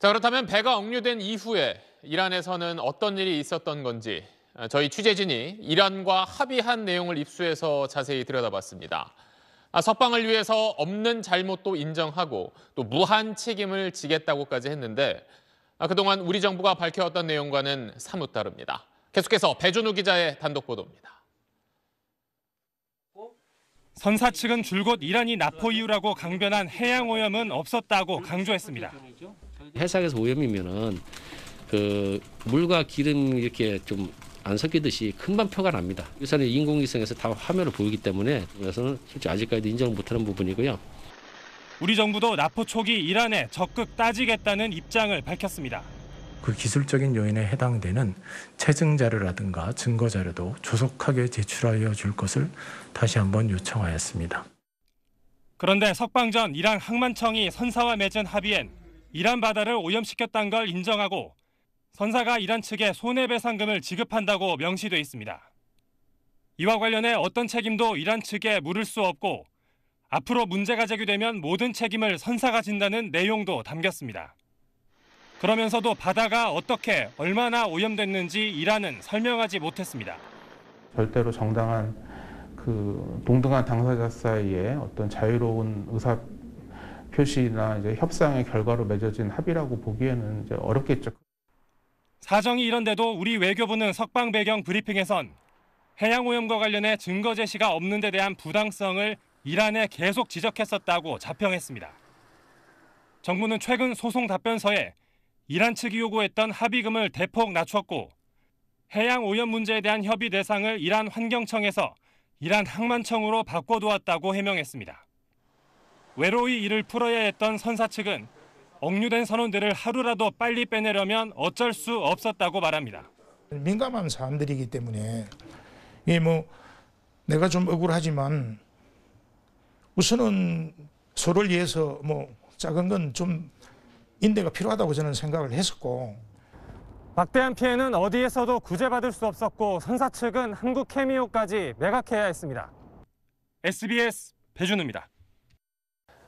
자, 그렇다면 배가 억류된 이후에 이란에서는 어떤 일이 있었던 건지 아, 저희 취재진이 이란과 합의한 내용을 입수해서 자세히 들여다봤습니다. 아, 석방을 위해서 없는 잘못도 인정하고 또 무한 책임을 지겠다고까지 했는데 아, 그동안 우리 정부가 밝혀왔던 내용과는 사뭇 다릅니다. 계속해서 배준우 기자의 단독 보도입니다. 선사 측은 줄곧 이란이 나포 이유라고 강변한 해양 오염은 없었다고 강조했습니다. 해상에서 오염이면은 그 물과 기름 이렇게 좀 안 섞이듯이 금방 표가 납니다. 유산은 인공위성에서 다 화면을 보이기 때문에 그래서는 실제 아직까지도 인정을 못하는 부분이고요. 우리 정부도 나포 초기 이란에 적극 따지겠다는 입장을 밝혔습니다. 그 기술적인 요인에 해당되는 체증 자료라든가 증거 자료도 조속하게 제출하여 줄 것을 다시 한번 요청하였습니다. 그런데 석방전 이란 항만청이 선사와 맺은 합의엔 이란 바다를 오염시켰다는 걸 인정하고 선사가 이란 측에 손해배상금을 지급한다고 명시돼 있습니다. 이와 관련해 어떤 책임도 이란 측에 물을 수 없고 앞으로 문제가 제기되면 모든 책임을 선사가 진다는 내용도 담겼습니다. 그러면서도 바다가 어떻게 얼마나 오염됐는지 이란은 설명하지 못했습니다. 절대로 정당한 그 동등한 당사자 사이에 어떤 자유로운 의사 표시나 이제 협상의 결과로 맺어진 합의라고 보기에는 이제 어렵겠죠. 사정이 이런데도 우리 외교부는 석방 배경 브리핑에선 해양 오염과 관련해 증거 제시가 없는 데 대한 부당성을 이란에 계속 지적했었다고 자평했습니다. 정부는 최근 소송 답변서에 이란 측이 요구했던 합의금을 대폭 낮췄고 해양 오염 문제에 대한 협의 대상을 이란 환경청에서 이란 항만청으로 바꿔두었다고 해명했습니다. 외로이 이를 풀어야 했던 선사 측은 억류된 선원들을 하루라도 빨리 빼내려면 어쩔 수 없었다고 말합니다. 민감한 사람들이기 때문에 이 뭐 내가 좀 억울하지만 우선은 서로를 위해서 뭐 작은 건 좀 인대가 필요하다고 저는 생각을 했었고 막대한 피해는 어디에서도 구제받을 수 없었고 선사 측은 한국 케미오까지 매각해야 했습니다. SBS 배준우입니다.